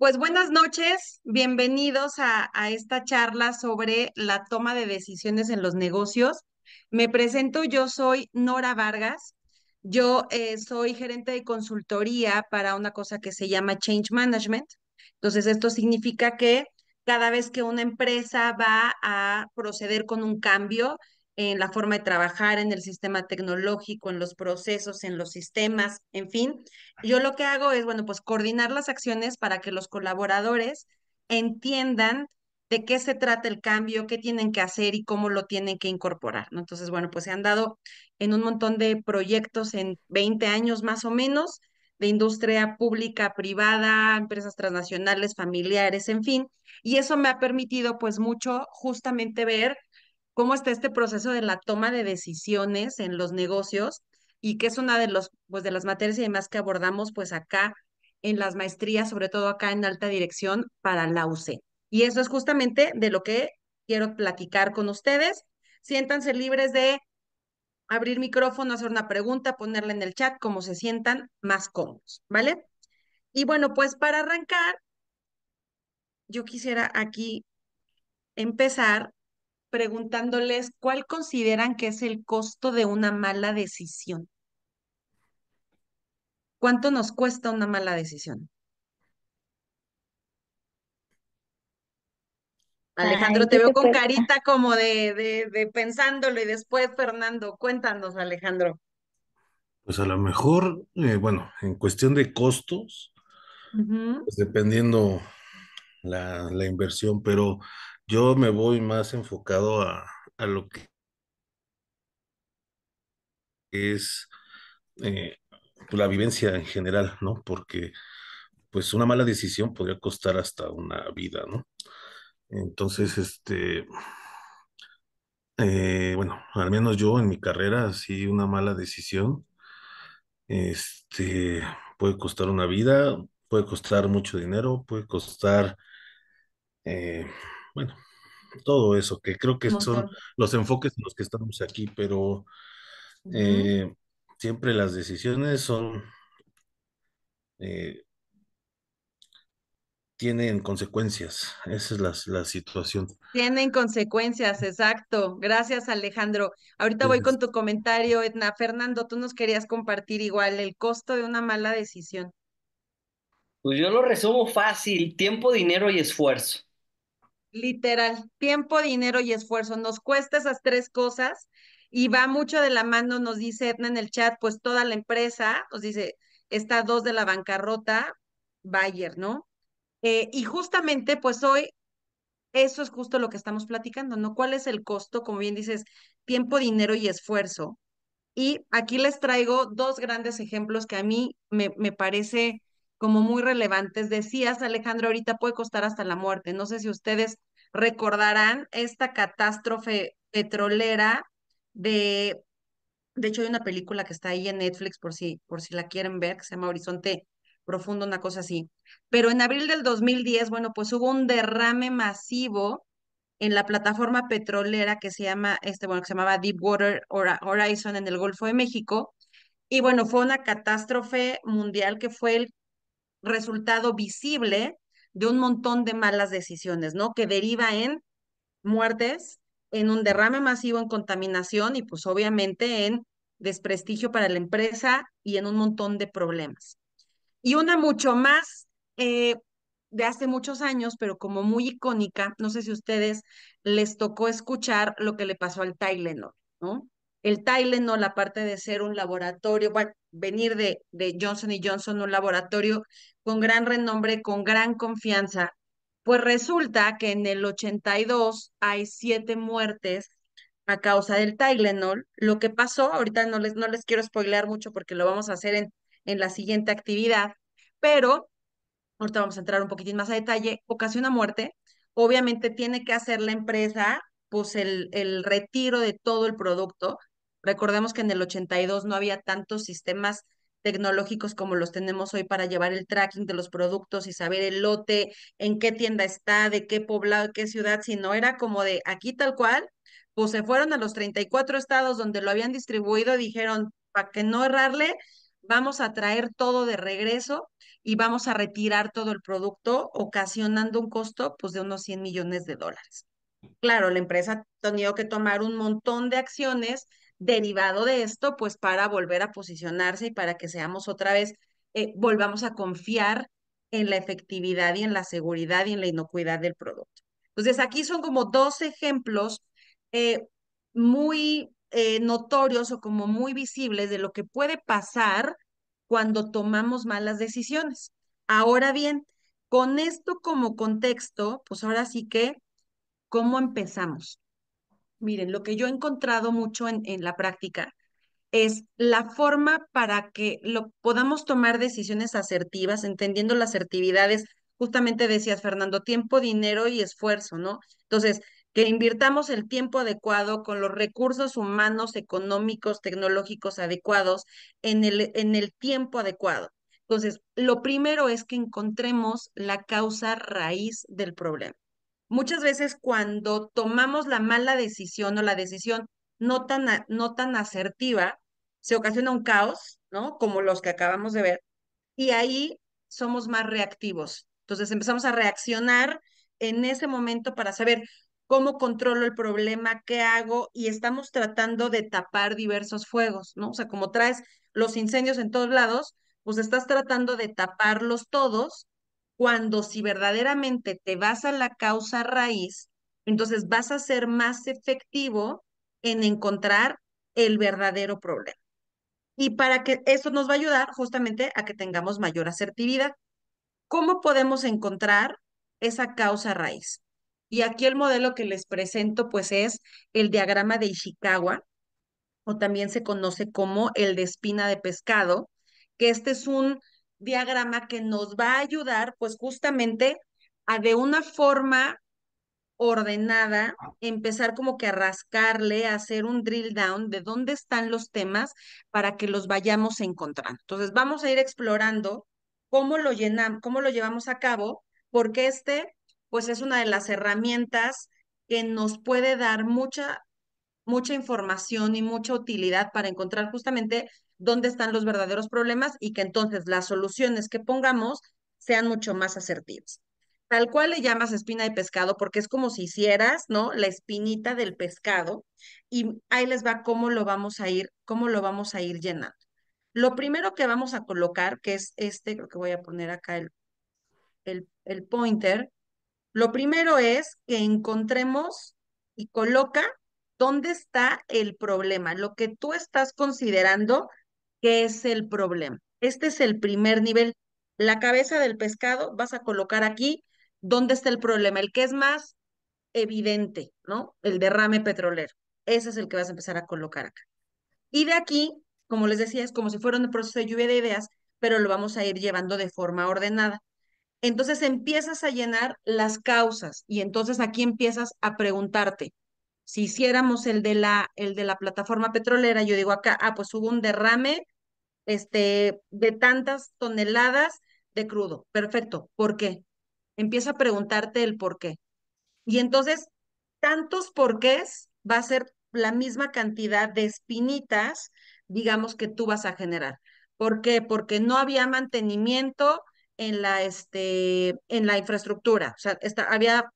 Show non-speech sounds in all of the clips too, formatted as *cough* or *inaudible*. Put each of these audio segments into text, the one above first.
Pues buenas noches, bienvenidos a, esta charla sobre la toma de decisiones en los negocios. Me presento, yo soy Nora Vargas, yo eh, soy gerente de consultoría para una cosa que se llama Change Management. Entonces, esto significa que cada vez que una empresa va a proceder con un cambio, en la forma de trabajar, en el sistema tecnológico, en los procesos, en los sistemas, en fin. Yo lo que hago es, bueno, pues coordinar las acciones para que los colaboradores entiendan de qué se trata el cambio, qué tienen que hacer y cómo lo tienen que incorporar. Entonces, bueno, pues se han dado en un montón de proyectos en 20 años más o menos, de industria pública, privada, empresas transnacionales, familiares, en fin. Y eso me ha permitido pues mucho justamente ver cómo está este proceso de la toma de decisiones en los negocios y que es una de, los, pues, de las materias y demás que abordamos pues acá en las maestrías, sobre todo acá en alta dirección para la UC. Y eso es justamente de lo que quiero platicar con ustedes. Siéntanse libres de abrir micrófono, hacer una pregunta, ponerla en el chat, como se sientan más cómodos, ¿vale? Y bueno, pues para arrancar, yo quisiera aquí empezar preguntándoles cuál consideran que es el costo de una mala decisión. ¿Cuánto nos cuesta una mala decisión? Alejandro, te veo con carita como de, de, pensándolo y después Fernando, cuéntanos Alejandro. Pues a lo mejor, eh, bueno, en cuestión de costos, pues dependiendo la, la, inversión, pero yo me voy más enfocado a, a lo que es eh, pues, la vivencia en general, ¿no? Porque pues una mala decisión podría costar hasta una vida, ¿no? Entonces, este, eh, bueno, al menos yo en mi carrera, si una mala decisión, este, puede costar una vida, puede costar mucho dinero, puede costar... Eh, bueno, todo eso, que creo que son los enfoques en los que estamos aquí, pero eh, siempre las decisiones son... Eh, tienen consecuencias. Esa es la, la, situación. Tienen consecuencias, exacto. Gracias, Alejandro. Ahorita voy con tu comentario, Edna. Fernando, tú nos querías compartir igual el costo de una mala decisión. Pues yo lo resumo fácil, tiempo, dinero y esfuerzo. Literal, tiempo, dinero y esfuerzo. Nos cuesta esas tres cosas y va mucho de la mano, nos dice Edna en el chat, pues toda la empresa, nos dice, está dos de la bancarrota, Bayer, ¿no? Eh, y justamente, pues hoy, eso es justo lo que estamos platicando, ¿no? ¿Cuál es el costo? Como bien dices, tiempo, dinero y esfuerzo. Y aquí les traigo dos grandes ejemplos que a mí me, me parece como muy relevantes. Decías, Alejandro, ahorita puede costar hasta la muerte. No sé si ustedes recordarán esta catástrofe petrolera de, de hecho hay una película que está ahí en Netflix por si, por si la quieren ver, que se llama Horizonte Profundo, una cosa así. Pero en abril del 2010, bueno, pues hubo un derrame masivo en la plataforma petrolera que se llama, este, bueno, que se llamaba Deepwater Horizon en el Golfo de México. Y bueno, fue una catástrofe mundial que fue el resultado visible de un montón de malas decisiones, ¿no? Que deriva en muertes, en un derrame masivo en contaminación y pues obviamente en desprestigio para la empresa y en un montón de problemas. Y una mucho más eh, de hace muchos años, pero como muy icónica, no sé si a ustedes les tocó escuchar lo que le pasó al Tylenol, ¿no? el Tylenol, la parte de ser un laboratorio, bueno, venir de, de Johnson Johnson, un laboratorio con gran renombre, con gran confianza, pues resulta que en el 82 hay siete muertes a causa del Tylenol. Lo que pasó, ahorita no les, no les quiero spoilear mucho porque lo vamos a hacer en, en la siguiente actividad, pero ahorita vamos a entrar un poquitín más a detalle, ocasiona muerte. Obviamente tiene que hacer la empresa pues el, el retiro de todo el producto, Recordemos que en el 82 no había tantos sistemas tecnológicos como los tenemos hoy para llevar el tracking de los productos y saber el lote, en qué tienda está, de qué poblado, qué ciudad, sino era como de aquí tal cual, pues se fueron a los 34 estados donde lo habían distribuido, dijeron, para que no errarle, vamos a traer todo de regreso y vamos a retirar todo el producto, ocasionando un costo pues de unos 100 millones de dólares. Claro, la empresa ha tenido que tomar un montón de acciones derivado de esto, pues para volver a posicionarse y para que seamos otra vez, eh, volvamos a confiar en la efectividad y en la seguridad y en la inocuidad del producto. Entonces, aquí son como dos ejemplos eh, muy eh, notorios o como muy visibles de lo que puede pasar cuando tomamos malas decisiones. Ahora bien, con esto como contexto, pues ahora sí que, ¿cómo empezamos? miren, lo que yo he encontrado mucho en, en la práctica es la forma para que lo, podamos tomar decisiones asertivas, entendiendo las asertividades, justamente decías, Fernando, tiempo, dinero y esfuerzo, ¿no? Entonces, que invirtamos el tiempo adecuado con los recursos humanos, económicos, tecnológicos adecuados en el, en el tiempo adecuado. Entonces, lo primero es que encontremos la causa raíz del problema. Muchas veces cuando tomamos la mala decisión o la decisión no tan, no tan asertiva, se ocasiona un caos, ¿no? Como los que acabamos de ver, y ahí somos más reactivos. Entonces empezamos a reaccionar en ese momento para saber cómo controlo el problema, qué hago, y estamos tratando de tapar diversos fuegos, ¿no? O sea, como traes los incendios en todos lados, pues estás tratando de taparlos todos cuando si verdaderamente te vas a la causa raíz, entonces vas a ser más efectivo en encontrar el verdadero problema. Y para que eso nos va a ayudar justamente a que tengamos mayor asertividad. ¿Cómo podemos encontrar esa causa raíz? Y aquí el modelo que les presento pues es el diagrama de Ishikawa o también se conoce como el de espina de pescado, que este es un diagrama que nos va a ayudar pues justamente a de una forma ordenada, ah. empezar como que a rascarle, a hacer un drill down de dónde están los temas para que los vayamos encontrando. Entonces vamos a ir explorando cómo lo llenamos, cómo lo llevamos a cabo, porque este pues es una de las herramientas que nos puede dar mucha mucha información y mucha utilidad para encontrar justamente dónde están los verdaderos problemas y que entonces las soluciones que pongamos sean mucho más asertivas. Tal cual le llamas espina de pescado porque es como si hicieras, ¿no? La espinita del pescado y ahí les va cómo lo vamos a ir, cómo lo vamos a ir llenando. Lo primero que vamos a colocar, que es este, creo que voy a poner acá el, el, el pointer, lo primero es que encontremos y coloca dónde está el problema, lo que tú estás considerando qué es el problema. Este es el primer nivel. La cabeza del pescado vas a colocar aquí dónde está el problema, el que es más evidente, ¿no? El derrame petrolero. Ese es el que vas a empezar a colocar acá. Y de aquí, como les decía, es como si fuera un proceso de lluvia de ideas, pero lo vamos a ir llevando de forma ordenada. Entonces empiezas a llenar las causas y entonces aquí empiezas a preguntarte, si hiciéramos el de la, el de la plataforma petrolera, yo digo acá, ah, pues hubo un derrame este, de tantas toneladas de crudo. Perfecto. ¿Por qué? Empieza a preguntarte el por qué. Y entonces, tantos porqués va a ser la misma cantidad de espinitas, digamos, que tú vas a generar. ¿Por qué? Porque no había mantenimiento en la, este, en la infraestructura. O sea, había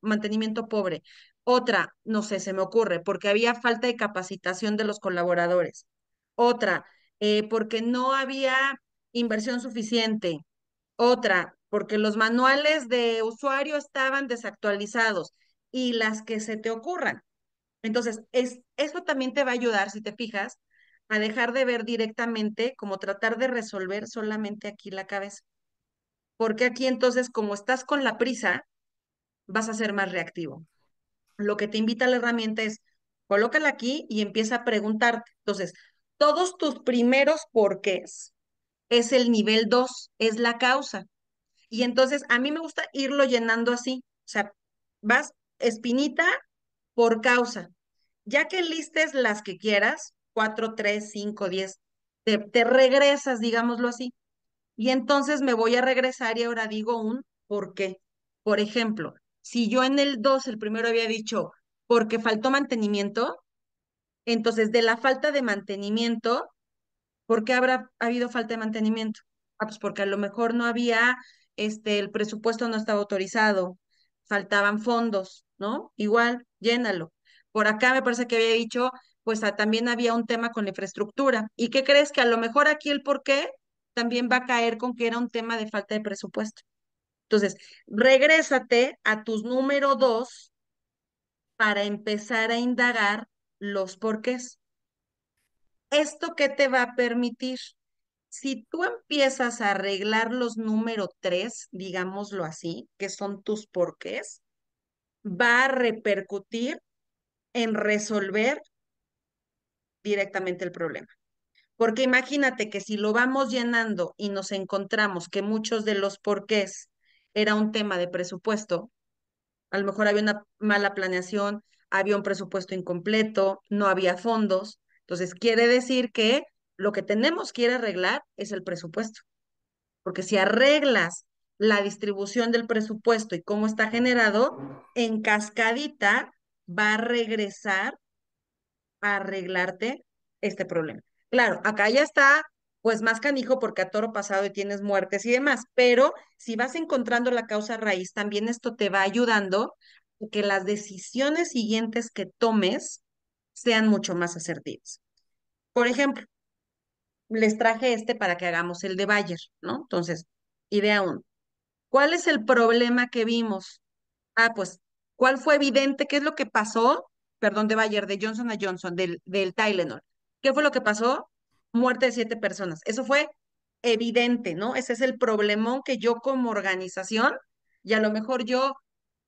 mantenimiento pobre. Otra, no sé, se me ocurre, porque había falta de capacitación de los colaboradores. Otra, eh, porque no había inversión suficiente. Otra, porque los manuales de usuario estaban desactualizados y las que se te ocurran. Entonces, es, eso también te va a ayudar, si te fijas, a dejar de ver directamente, como tratar de resolver solamente aquí la cabeza. Porque aquí entonces, como estás con la prisa, vas a ser más reactivo. Lo que te invita la herramienta es, colócala aquí y empieza a preguntarte. Entonces, todos tus primeros porqués es el nivel 2, es la causa. Y entonces a mí me gusta irlo llenando así. O sea, vas espinita por causa. Ya que listes las que quieras, 4, 3, 5, 10, te, regresas, digámoslo así. Y entonces me voy a regresar y ahora digo un porqué. Por ejemplo, si yo en el 2, el primero había dicho porque faltó mantenimiento, entonces, de la falta de mantenimiento, ¿por qué habrá habido falta de mantenimiento? Ah, pues porque a lo mejor no había, este, el presupuesto no estaba autorizado, faltaban fondos, ¿no? Igual, llénalo. Por acá me parece que había dicho, pues ah, también había un tema con la infraestructura. ¿Y qué crees que a lo mejor aquí el por qué también va a caer con que era un tema de falta de presupuesto? Entonces, regrésate a tus número dos para empezar a indagar los porqués. ¿Esto qué te va a permitir? Si tú empiezas a arreglar los número tres, digámoslo así, que son tus porqués, va a repercutir en resolver directamente el problema. Porque imagínate que si lo vamos llenando y nos encontramos que muchos de los porqués era un tema de presupuesto, a lo mejor había una mala planeación, había un presupuesto incompleto, no había fondos. Entonces, quiere decir que lo que tenemos que ir a arreglar es el presupuesto. Porque si arreglas la distribución del presupuesto y cómo está generado, en cascadita va a regresar a arreglarte este problema. Claro, acá ya está pues más canijo porque a toro pasado y tienes muertes y demás, pero si vas encontrando la causa raíz, también esto te va ayudando que las decisiones siguientes que tomes sean mucho más asertivas. Por ejemplo, les traje este para que hagamos el de Bayer, ¿no? Entonces, idea uno. ¿Cuál es el problema que vimos? Ah, pues, ¿cuál fue evidente? ¿Qué es lo que pasó? Perdón, de Bayer, de Johnson a Johnson, del, del Tylenol. ¿Qué fue lo que pasó? Muerte de siete personas. Eso fue evidente, ¿no? Ese es el problemón que yo como organización, y a lo mejor yo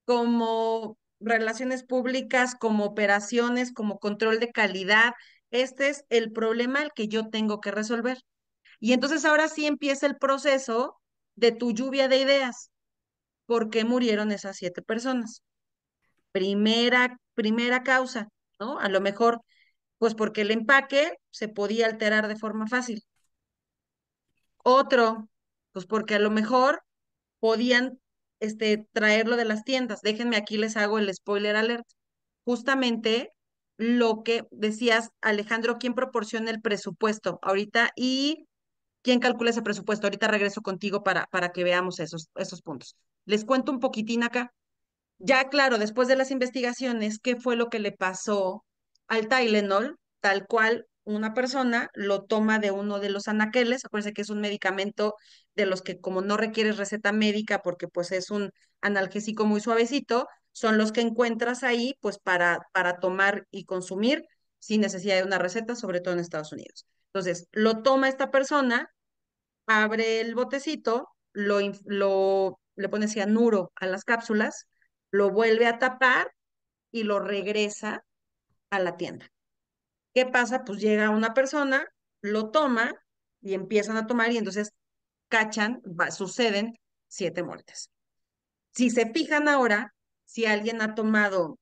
como relaciones públicas, como operaciones, como control de calidad. Este es el problema al que yo tengo que resolver. Y entonces ahora sí empieza el proceso de tu lluvia de ideas. ¿Por qué murieron esas siete personas? Primera, primera causa, ¿no? A lo mejor, pues porque el empaque se podía alterar de forma fácil. Otro, pues porque a lo mejor podían este, traerlo de las tiendas. Déjenme aquí les hago el spoiler alert. Justamente lo que decías, Alejandro, ¿quién proporciona el presupuesto ahorita y quién calcula ese presupuesto? Ahorita regreso contigo para, para que veamos esos, esos puntos. Les cuento un poquitín acá. Ya claro, después de las investigaciones, ¿qué fue lo que le pasó al Tylenol? Tal cual una persona lo toma de uno de los anaqueles, acuérdense que es un medicamento de los que como no requieres receta médica porque pues es un analgésico muy suavecito, son los que encuentras ahí pues para, para tomar y consumir sin necesidad de una receta, sobre todo en Estados Unidos. Entonces, lo toma esta persona, abre el botecito, lo, lo le pone cianuro a las cápsulas, lo vuelve a tapar y lo regresa a la tienda. ¿Qué pasa? Pues llega una persona, lo toma y empiezan a tomar y entonces cachan, suceden siete muertes. Si se fijan ahora, si alguien ha tomado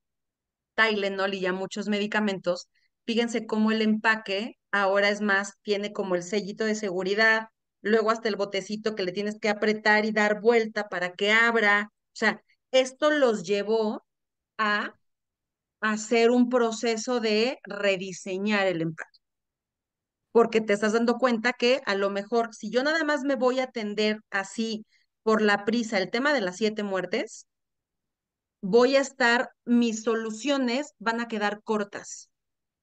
Tylenol y ya muchos medicamentos, fíjense cómo el empaque ahora es más, tiene como el sellito de seguridad, luego hasta el botecito que le tienes que apretar y dar vuelta para que abra. O sea, esto los llevó a hacer un proceso de rediseñar el empaque. Porque te estás dando cuenta que a lo mejor, si yo nada más me voy a atender así por la prisa, el tema de las siete muertes, voy a estar, mis soluciones van a quedar cortas.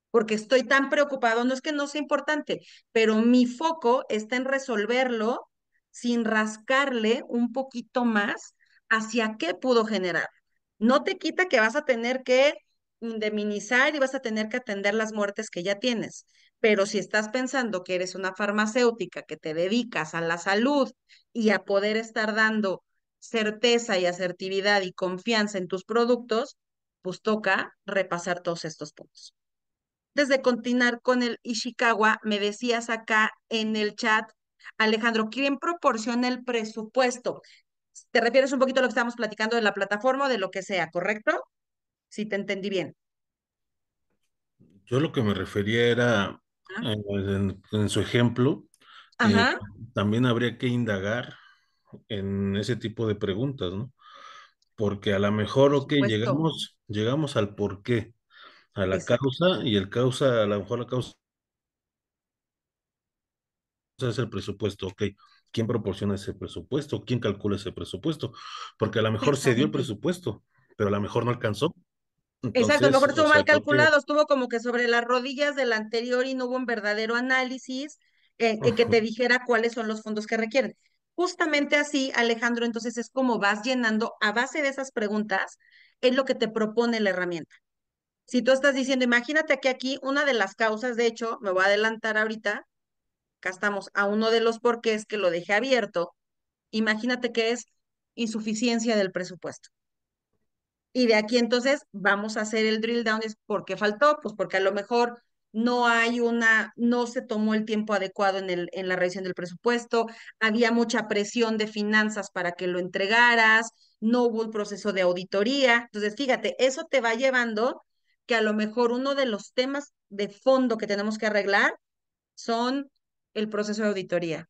Porque estoy tan preocupado, no es que no sea importante, pero mi foco está en resolverlo sin rascarle un poquito más hacia qué pudo generar no te quita que vas a tener que indemnizar y vas a tener que atender las muertes que ya tienes. Pero si estás pensando que eres una farmacéutica, que te dedicas a la salud y a poder estar dando certeza y asertividad y confianza en tus productos, pues toca repasar todos estos puntos. Desde continuar con el Ishikawa, me decías acá en el chat, Alejandro, ¿quién proporciona el presupuesto? Te refieres un poquito a lo que estábamos platicando de la plataforma o de lo que sea, ¿correcto? si te entendí bien. Yo lo que me refería era, eh, en, su ejemplo, eh, también habría que indagar en ese tipo de preguntas, ¿no? Porque a lo mejor, ok, llegamos, llegamos al por qué, a la causa, y el causa, a lo mejor la causa es el presupuesto, ok, ¿quién proporciona ese presupuesto? ¿Quién calcula ese presupuesto? Porque a lo mejor se dio el presupuesto, pero a lo mejor no alcanzó. Exacto, a lo mejor estuvo mal calculado, estuvo como que sobre las rodillas del anterior y no hubo un verdadero análisis eh, que te dijera cuáles son los fondos que requieren. Justamente así, Alejandro, entonces es como vas llenando a base de esas preguntas, es lo que te propone la herramienta. Si tú estás diciendo, imagínate que aquí una de las causas, de hecho, me voy a adelantar ahorita, acá estamos a uno de los porqués que lo dejé abierto, imagínate que es insuficiencia del presupuesto. Y de aquí entonces vamos a hacer el drill down, ¿por qué faltó? Pues porque a lo mejor no hay una, no se tomó el tiempo adecuado en, el, en la revisión del presupuesto, había mucha presión de finanzas para que lo entregaras, no hubo un proceso de auditoría. Entonces, fíjate, eso te va llevando que a lo mejor uno de los temas de fondo que tenemos que arreglar son el proceso de auditoría,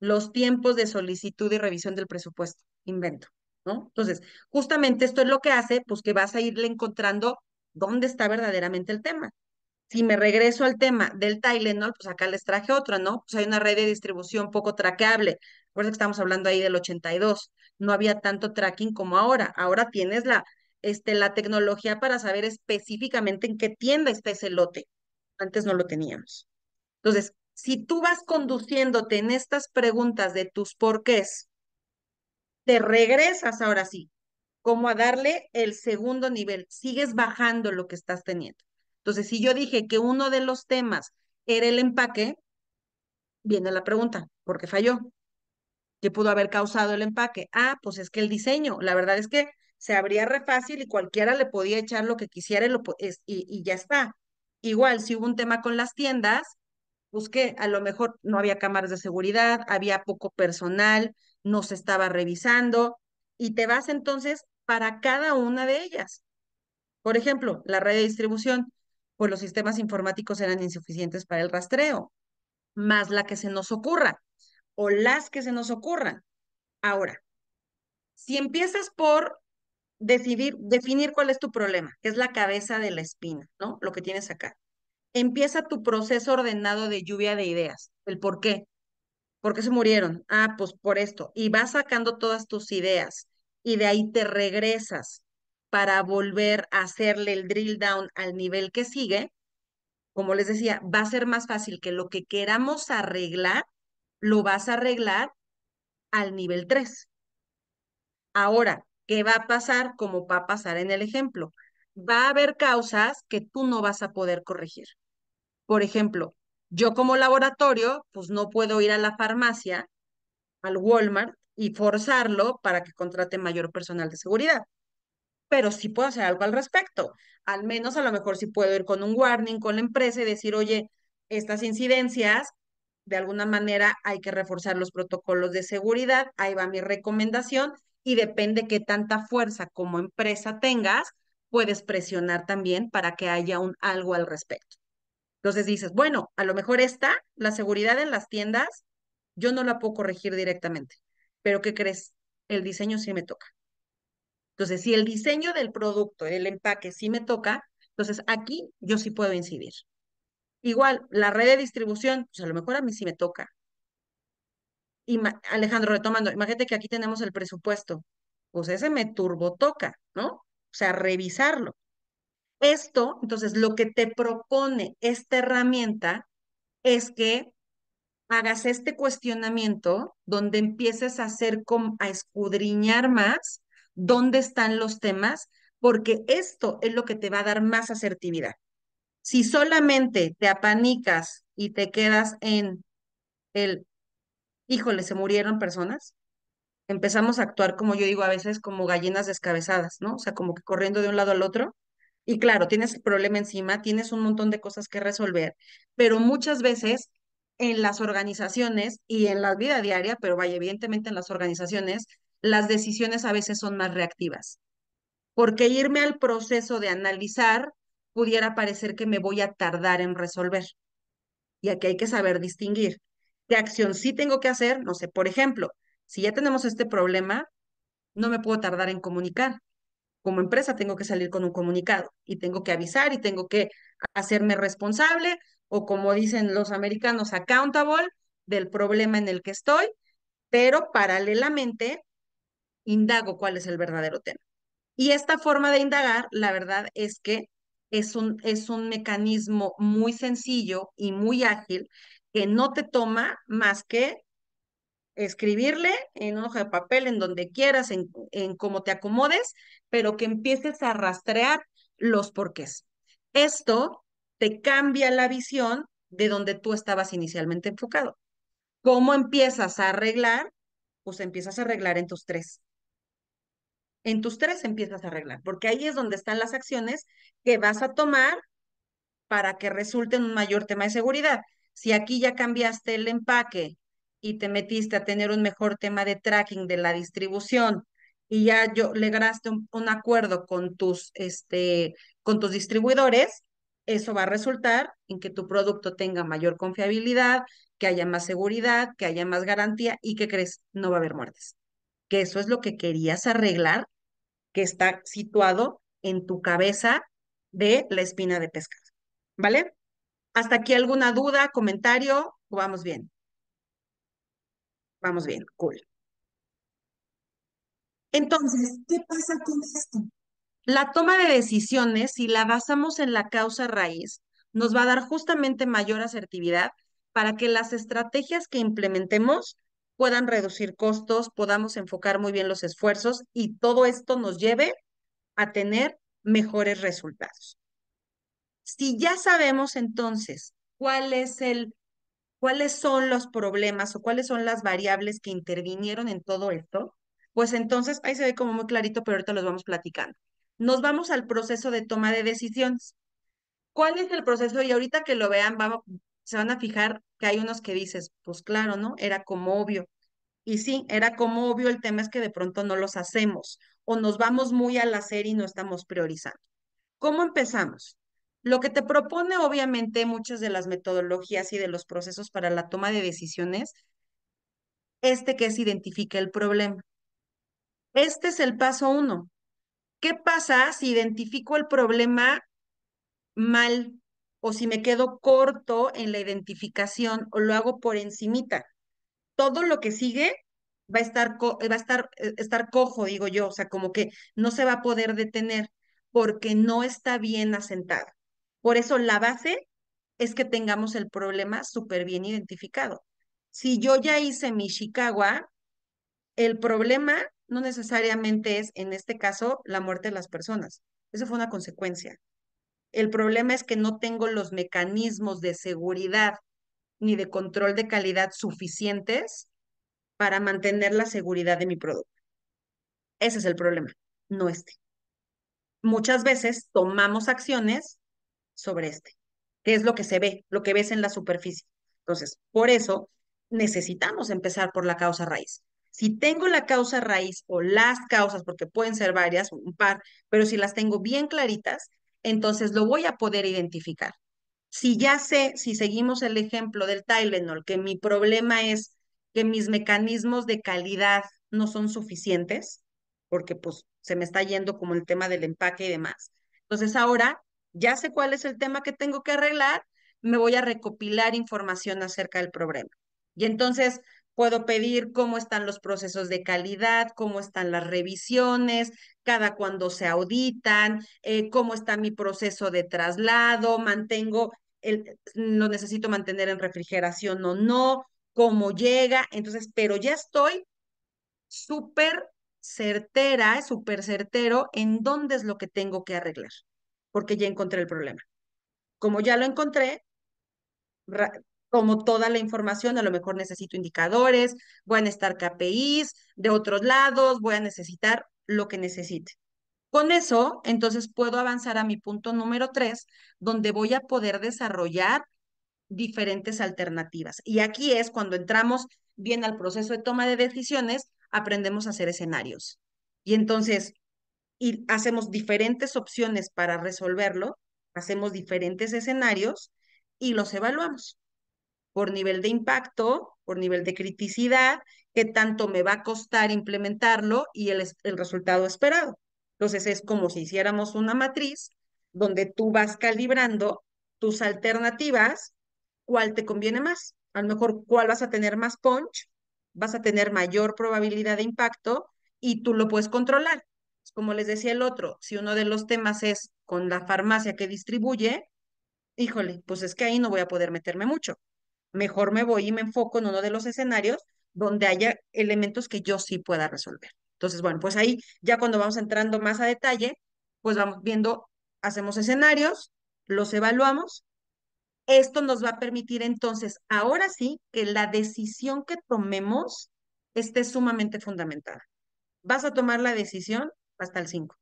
los tiempos de solicitud y revisión del presupuesto, invento. ¿no? Entonces, justamente esto es lo que hace, pues que vas a irle encontrando dónde está verdaderamente el tema. Si me regreso al tema del Tylenol, pues acá les traje otra, ¿no? Pues hay una red de distribución poco traqueable. Por eso estamos hablando ahí del 82. No había tanto tracking como ahora. Ahora tienes la, este, la tecnología para saber específicamente en qué tienda está ese lote. Antes no lo teníamos. Entonces, si tú vas conduciéndote en estas preguntas de tus porqués, te regresas ahora sí, como a darle el segundo nivel, sigues bajando lo que estás teniendo. Entonces, si yo dije que uno de los temas era el empaque, viene la pregunta, ¿por qué falló? ¿Qué pudo haber causado el empaque? Ah, pues es que el diseño, la verdad es que se abría re fácil y cualquiera le podía echar lo que quisiera y, ya está. Igual, si hubo un tema con las tiendas, busqué, pues a lo mejor no había cámaras de seguridad, había poco personal, nos estaba revisando y te vas entonces para cada una de ellas. Por ejemplo, la red de distribución, pues los sistemas informáticos eran insuficientes para el rastreo, más la que se nos ocurra o las que se nos ocurran. Ahora, si empiezas por decidir, definir cuál es tu problema, que es la cabeza de la espina, ¿no? Lo que tienes acá. Empieza tu proceso ordenado de lluvia de ideas, el por qué, ¿Por qué se murieron? Ah, pues por esto. Y vas sacando todas tus ideas y de ahí te regresas para volver a hacerle el drill down al nivel que sigue. Como les decía, va a ser más fácil que lo que queramos arreglar, lo vas a arreglar al nivel 3. Ahora, ¿qué va a pasar como va a pasar en el ejemplo? Va a haber causas que tú no vas a poder corregir. Por ejemplo, yo como laboratorio, pues no puedo ir a la farmacia, al Walmart, y forzarlo para que contrate mayor personal de seguridad. Pero sí puedo hacer algo al respecto. Al menos a lo mejor sí puedo ir con un warning con la empresa y decir, oye, estas incidencias, de alguna manera hay que reforzar los protocolos de seguridad. Ahí va mi recomendación y depende qué tanta fuerza como empresa tengas, puedes presionar también para que haya un algo al respecto. Entonces dices, bueno, a lo mejor esta, la seguridad en las tiendas, yo no la puedo corregir directamente, pero ¿qué crees? El diseño sí me toca. Entonces, si el diseño del producto, el empaque sí me toca, entonces aquí yo sí puedo incidir. Igual, la red de distribución, pues a lo mejor a mí sí me toca. Y Alejandro, retomando, imagínate que aquí tenemos el presupuesto. Pues ese me turbo toca, ¿no? O sea, revisarlo. Esto, entonces, lo que te propone esta herramienta es que hagas este cuestionamiento donde empieces a hacer, a escudriñar más dónde están los temas, porque esto es lo que te va a dar más asertividad. Si solamente te apanicas y te quedas en el, híjole, se murieron personas, empezamos a actuar, como yo digo a veces, como gallinas descabezadas, ¿no? O sea, como que corriendo de un lado al otro y claro, tienes el problema encima, tienes un montón de cosas que resolver, pero muchas veces en las organizaciones y en la vida diaria, pero vaya, evidentemente en las organizaciones, las decisiones a veces son más reactivas. Porque irme al proceso de analizar pudiera parecer que me voy a tardar en resolver. Y aquí hay que saber distinguir qué acción sí tengo que hacer, no sé, por ejemplo, si ya tenemos este problema, no me puedo tardar en comunicar, como empresa tengo que salir con un comunicado y tengo que avisar y tengo que hacerme responsable o como dicen los americanos, accountable del problema en el que estoy, pero paralelamente indago cuál es el verdadero tema. Y esta forma de indagar, la verdad es que es un, es un mecanismo muy sencillo y muy ágil que no te toma más que escribirle en una hoja de papel, en donde quieras, en, cómo te acomodes, pero que empieces a rastrear los porqués. Esto te cambia la visión de donde tú estabas inicialmente enfocado. ¿Cómo empiezas a arreglar? Pues empiezas a arreglar en tus tres. En tus tres empiezas a arreglar, porque ahí es donde están las acciones que vas a tomar para que resulte un mayor tema de seguridad. Si aquí ya cambiaste el empaque, y te metiste a tener un mejor tema de tracking de la distribución y ya yo lograste un, un acuerdo con tus, este, con tus distribuidores, eso va a resultar en que tu producto tenga mayor confiabilidad, que haya más seguridad, que haya más garantía y que crees, no va a haber muertes. Que eso es lo que querías arreglar, que está situado en tu cabeza de la espina de pescado. ¿Vale? Hasta aquí alguna duda, comentario, vamos bien. Vamos bien, cool. Entonces, ¿qué pasa con esto? La toma de decisiones, si la basamos en la causa raíz, nos va a dar justamente mayor asertividad para que las estrategias que implementemos puedan reducir costos, podamos enfocar muy bien los esfuerzos y todo esto nos lleve a tener mejores resultados. Si ya sabemos entonces cuál es el cuáles son los problemas o cuáles son las variables que intervinieron en todo esto, pues entonces ahí se ve como muy clarito, pero ahorita los vamos platicando. Nos vamos al proceso de toma de decisiones. ¿Cuál es el proceso? Y ahorita que lo vean, se van a fijar que hay unos que dices, pues claro, ¿no? Era como obvio. Y sí, era como obvio, el tema es que de pronto no los hacemos o nos vamos muy al hacer y no estamos priorizando. ¿Cómo empezamos? Lo que te propone, obviamente, muchas de las metodologías y de los procesos para la toma de decisiones, este que es identifica el problema. Este es el paso uno. ¿Qué pasa si identifico el problema mal o si me quedo corto en la identificación o lo hago por encimita? Todo lo que sigue va a estar, va a estar, eh, estar cojo, digo yo, o sea, como que no se va a poder detener porque no está bien asentado. Por eso la base es que tengamos el problema súper bien identificado. Si yo ya hice mi Chicago, el problema no necesariamente es, en este caso, la muerte de las personas. Eso fue una consecuencia. El problema es que no tengo los mecanismos de seguridad ni de control de calidad suficientes para mantener la seguridad de mi producto. Ese es el problema, no este. Muchas veces tomamos acciones sobre este, que es lo que se ve, lo que ves en la superficie. Entonces, por eso necesitamos empezar por la causa raíz. Si tengo la causa raíz o las causas, porque pueden ser varias, un par, pero si las tengo bien claritas, entonces lo voy a poder identificar. Si ya sé, si seguimos el ejemplo del Tylenol, que mi problema es que mis mecanismos de calidad no son suficientes, porque pues se me está yendo como el tema del empaque y demás. Entonces ahora ya sé cuál es el tema que tengo que arreglar, me voy a recopilar información acerca del problema. Y entonces puedo pedir cómo están los procesos de calidad, cómo están las revisiones, cada cuando se auditan, eh, cómo está mi proceso de traslado, mantengo, el, lo necesito mantener en refrigeración o no, cómo llega. Entonces, pero ya estoy súper certera, súper certero en dónde es lo que tengo que arreglar porque ya encontré el problema. Como ya lo encontré, como toda la información, a lo mejor necesito indicadores, voy a necesitar KPIs de otros lados, voy a necesitar lo que necesite. Con eso, entonces puedo avanzar a mi punto número tres, donde voy a poder desarrollar diferentes alternativas. Y aquí es cuando entramos bien al proceso de toma de decisiones, aprendemos a hacer escenarios. Y entonces, y hacemos diferentes opciones para resolverlo, hacemos diferentes escenarios y los evaluamos por nivel de impacto, por nivel de criticidad, qué tanto me va a costar implementarlo y el, resultado esperado. Entonces es como si hiciéramos una matriz donde tú vas calibrando tus alternativas, cuál te conviene más. A lo mejor cuál vas a tener más punch, vas a tener mayor probabilidad de impacto y tú lo puedes controlar. Pues, como les decía el otro, si uno de los temas es con la farmacia que distribuye, híjole, pues es que ahí no voy a poder meterme mucho. Mejor me voy y me enfoco en uno de los escenarios donde haya elementos que yo sí pueda resolver. Entonces, bueno, pues ahí ya cuando vamos entrando más a detalle, pues vamos viendo, hacemos escenarios, los evaluamos. Esto nos va a permitir entonces, ahora sí, que la decisión que tomemos esté sumamente fundamentada. Vas a tomar la decisión hasta el 5.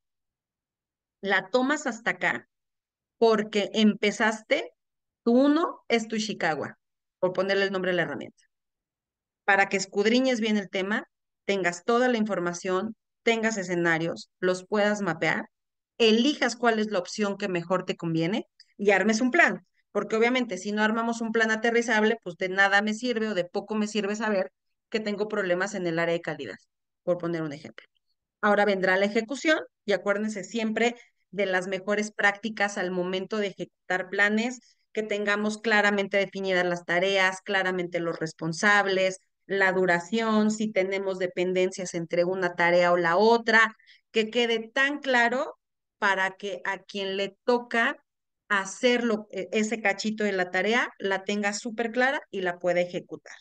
La tomas hasta acá porque empezaste, tu uno es tu Ishikawa, por ponerle el nombre a la herramienta. Para que escudriñes bien el tema, tengas toda la información, tengas escenarios, los puedas mapear, elijas cuál es la opción que mejor te conviene y armes un plan. Porque obviamente si no armamos un plan aterrizable, pues de nada me sirve o de poco me sirve saber que tengo problemas en el área de calidad, por poner un ejemplo. Ahora vendrá la ejecución y acuérdense siempre de las mejores prácticas al momento de ejecutar planes, que tengamos claramente definidas las tareas, claramente los responsables, la duración, si tenemos dependencias entre una tarea o la otra, que quede tan claro para que a quien le toca hacerlo, e, ese cachito de la tarea, la tenga súper clara y la pueda ejecutar.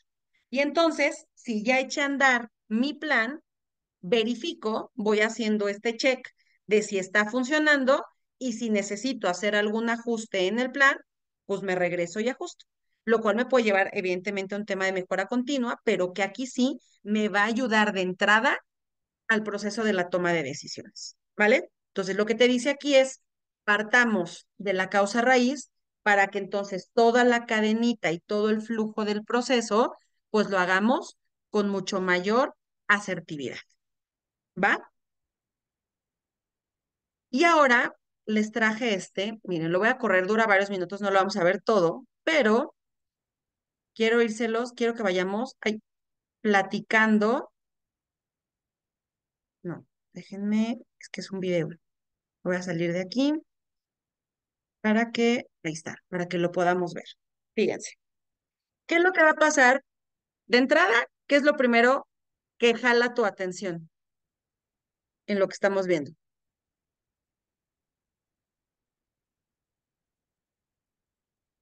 Y entonces, si ya eché a andar mi plan, verifico, voy haciendo este check de si está funcionando y si necesito hacer algún ajuste en el plan, pues me regreso y ajusto. Lo cual me puede llevar evidentemente a un tema de mejora continua, pero que aquí sí me va a ayudar de entrada al proceso de la toma de decisiones, ¿vale? Entonces lo que te dice aquí es, partamos de la causa raíz para que entonces toda la cadenita y todo el flujo del proceso, pues lo hagamos con mucho mayor asertividad. ¿Va? Y ahora les traje este. Miren, lo voy a correr, dura varios minutos, no lo vamos a ver todo, pero quiero írselos, quiero que vayamos ahí platicando. No, déjenme, es que es un video. Voy a salir de aquí para que, ahí está, para que lo podamos ver. Fíjense. ¿Qué es lo que va a pasar? De entrada, ¿qué es lo primero que jala tu atención? en lo que estamos viendo.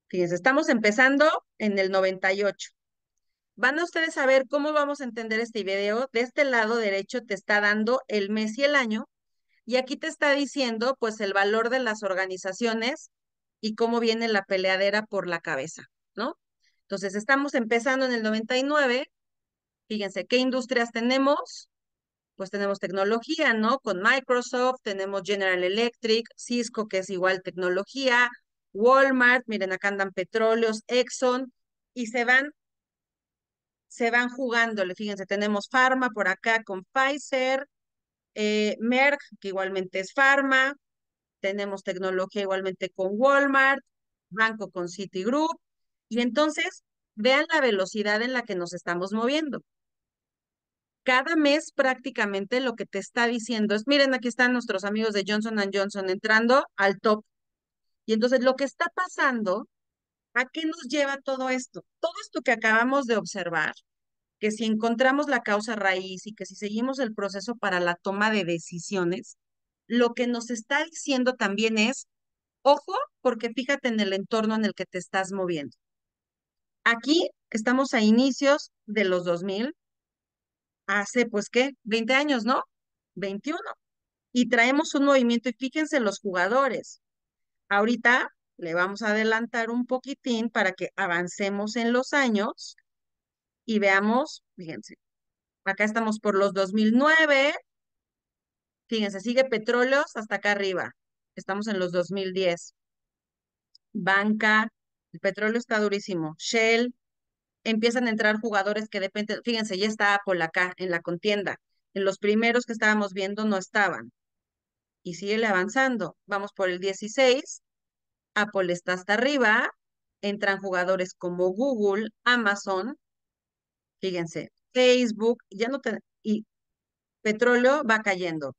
Fíjense, estamos empezando en el 98. Van a ustedes a ver cómo vamos a entender este video. De este lado derecho te está dando el mes y el año. Y aquí te está diciendo, pues, el valor de las organizaciones y cómo viene la peleadera por la cabeza, ¿no? Entonces, estamos empezando en el 99. Fíjense, ¿qué industrias tenemos? pues tenemos tecnología, ¿no? Con Microsoft, tenemos General Electric, Cisco, que es igual tecnología, Walmart, miren, acá andan petróleos, Exxon, y se van, se van jugándole. Fíjense, tenemos Pharma por acá con Pfizer, eh, Merck, que igualmente es Pharma, tenemos tecnología igualmente con Walmart, banco con Citigroup, y entonces vean la velocidad en la que nos estamos moviendo cada mes prácticamente lo que te está diciendo es, miren, aquí están nuestros amigos de Johnson ⁇ Johnson entrando al top. Y entonces lo que está pasando, ¿a qué nos lleva todo esto? Todo esto que acabamos de observar, que si encontramos la causa raíz y que si seguimos el proceso para la toma de decisiones, lo que nos está diciendo también es, ojo, porque fíjate en el entorno en el que te estás moviendo. Aquí estamos a inicios de los 2000, hace, pues, ¿qué? 20 años, ¿no? 21. Y traemos un movimiento y fíjense los jugadores. Ahorita le vamos a adelantar un poquitín para que avancemos en los años y veamos, fíjense, acá estamos por los 2009, fíjense, sigue petróleos hasta acá arriba, estamos en los 2010. Banca, el petróleo está durísimo, Shell, empiezan a entrar jugadores que repente, fíjense, ya está Apple acá en la contienda. En los primeros que estábamos viendo no estaban. Y sigue avanzando. Vamos por el 16. Apple está hasta arriba. Entran jugadores como Google, Amazon, fíjense, Facebook, ya no y petróleo va cayendo.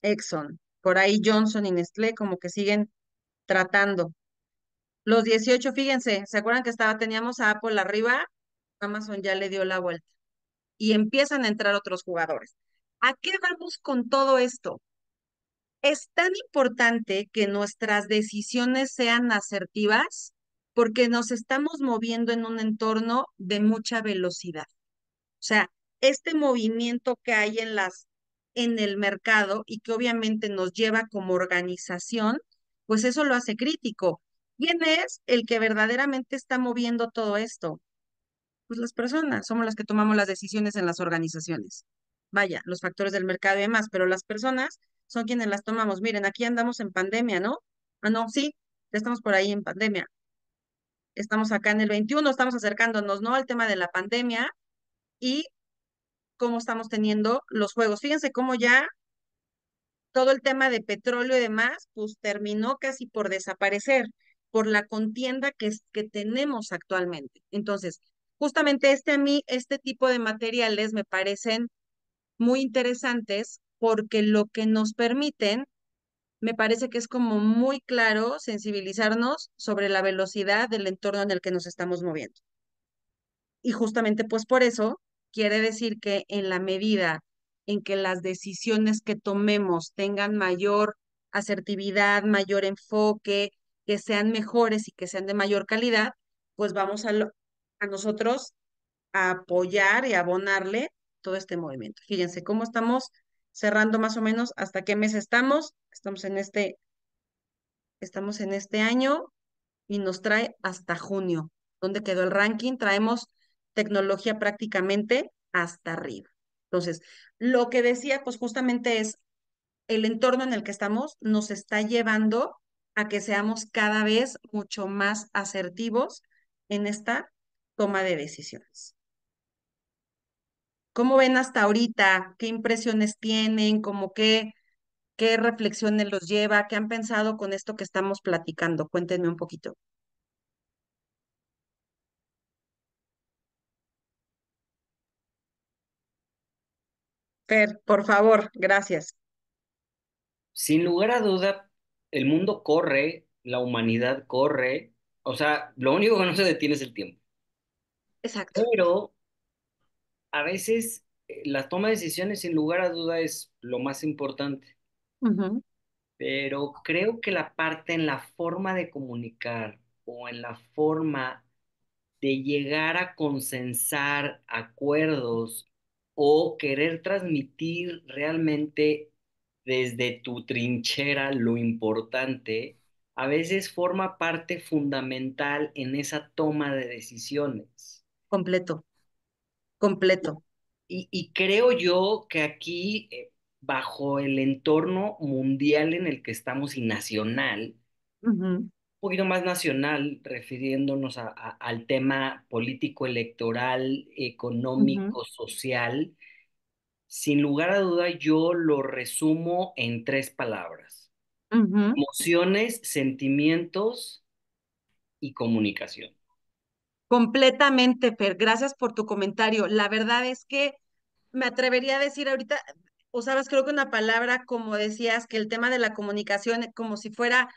Exxon, por ahí Johnson y Nestlé como que siguen tratando los 18, fíjense, ¿se acuerdan que estaba, teníamos a Apple arriba? Amazon ya le dio la vuelta. Y empiezan a entrar otros jugadores. ¿A qué vamos con todo esto? Es tan importante que nuestras decisiones sean asertivas porque nos estamos moviendo en un entorno de mucha velocidad. O sea, este movimiento que hay en las en el mercado y que obviamente nos lleva como organización, pues eso lo hace crítico. ¿Quién es el que verdaderamente está moviendo todo esto? Pues las personas, somos las que tomamos las decisiones en las organizaciones. Vaya, los factores del mercado y demás, pero las personas son quienes las tomamos. Miren, aquí andamos en pandemia, ¿no? Ah, no, sí, ya estamos por ahí en pandemia. Estamos acá en el 21, estamos acercándonos, ¿no? Al tema de la pandemia y cómo estamos teniendo los juegos. Fíjense cómo ya todo el tema de petróleo y demás, pues terminó casi por desaparecer por la contienda que, que tenemos actualmente. Entonces, justamente este a mí, este tipo de materiales me parecen muy interesantes porque lo que nos permiten, me parece que es como muy claro sensibilizarnos sobre la velocidad del entorno en el que nos estamos moviendo. Y justamente pues por eso quiere decir que en la medida en que las decisiones que tomemos tengan mayor asertividad, mayor enfoque, que sean mejores y que sean de mayor calidad, pues vamos a, nosotros a apoyar y abonarle todo este movimiento. Fíjense cómo estamos cerrando más o menos hasta qué mes estamos. Estamos en este, estamos en este año y nos trae hasta junio, donde quedó el ranking. Traemos tecnología prácticamente hasta arriba. Entonces, lo que decía, pues justamente es el entorno en el que estamos nos está llevando a que seamos cada vez mucho más asertivos en esta toma de decisiones. ¿Cómo ven hasta ahorita? ¿Qué impresiones tienen? ¿Cómo qué, qué reflexiones los lleva? ¿Qué han pensado con esto que estamos platicando? Cuéntenme un poquito. Per, por favor, gracias. Sin lugar a duda, el mundo corre, la humanidad corre, o sea, lo único que no se detiene es el tiempo. Exacto. Pero a veces eh, la toma de decisiones, sin lugar a duda, es lo más importante. Pero creo que la parte en la forma de comunicar o en la forma de llegar a consensar acuerdos o querer transmitir realmente desde tu trinchera lo importante, a veces forma parte fundamental en esa toma de decisiones. Completo, completo. Y, creo yo que aquí, eh, bajo el entorno mundial en el que estamos y nacional, un poquito más nacional, refiriéndonos al tema político, electoral, económico, social, sin lugar a duda yo lo resumo en tres palabras. Emociones, sentimientos y comunicación. Completamente, Fer. Gracias por tu comentario. La verdad es que me atrevería a decir ahorita, sabes, creo que una palabra, como decías, que el tema de la comunicación, eh, como si fuera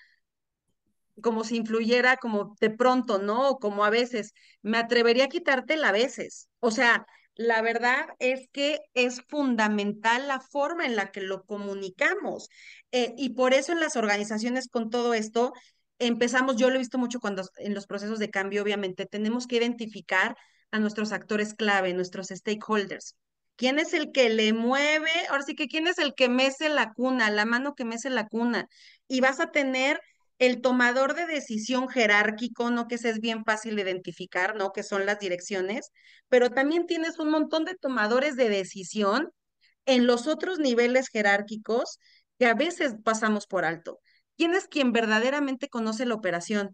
como si influyera como de pronto, ¿no? Como a veces. Me atrevería a quitártela a veces. O sea, la verdad es que es fundamental la forma en la que lo comunicamos. Eh, y por eso en las organizaciones con todo esto empezamos, yo lo he visto mucho cuando en los procesos de cambio, obviamente, tenemos que identificar a nuestros actores clave, nuestros stakeholders. ¿Quién es el que le mueve? Ahora sí que quién es el que mece la cuna, la mano que mece la cuna. Y vas a tener el tomador de decisión jerárquico, ¿no? Que es bien fácil de identificar, ¿no? Que son las direcciones, pero también tienes un montón de tomadores de decisión en los otros niveles jerárquicos que a veces pasamos por alto. ¿Quién es quien verdaderamente conoce la operación?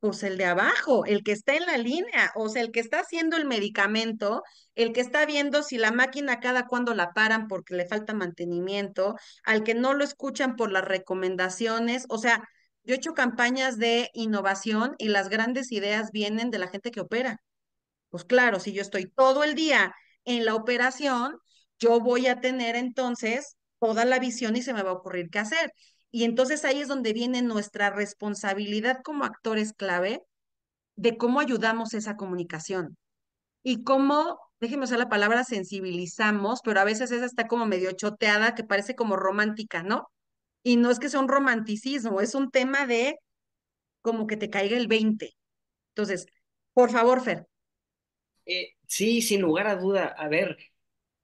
pues el de abajo, el que está en la línea, o sea, el que está haciendo el medicamento, el que está viendo si la máquina cada cuando la paran porque le falta mantenimiento, al que no lo escuchan por las recomendaciones, o sea, yo he hecho campañas de innovación y las grandes ideas vienen de la gente que opera. Pues claro, si yo estoy todo el día en la operación, yo voy a tener entonces toda la visión y se me va a ocurrir qué hacer. Y entonces ahí es donde viene nuestra responsabilidad como actores clave de cómo ayudamos esa comunicación y cómo, déjenme usar la palabra sensibilizamos, pero a veces esa está como medio choteada, que parece como romántica, ¿no? Y no es que sea un romanticismo, es un tema de como que te caiga el 20. Entonces, por favor, Fer. Eh, sí, sin lugar a duda. A ver,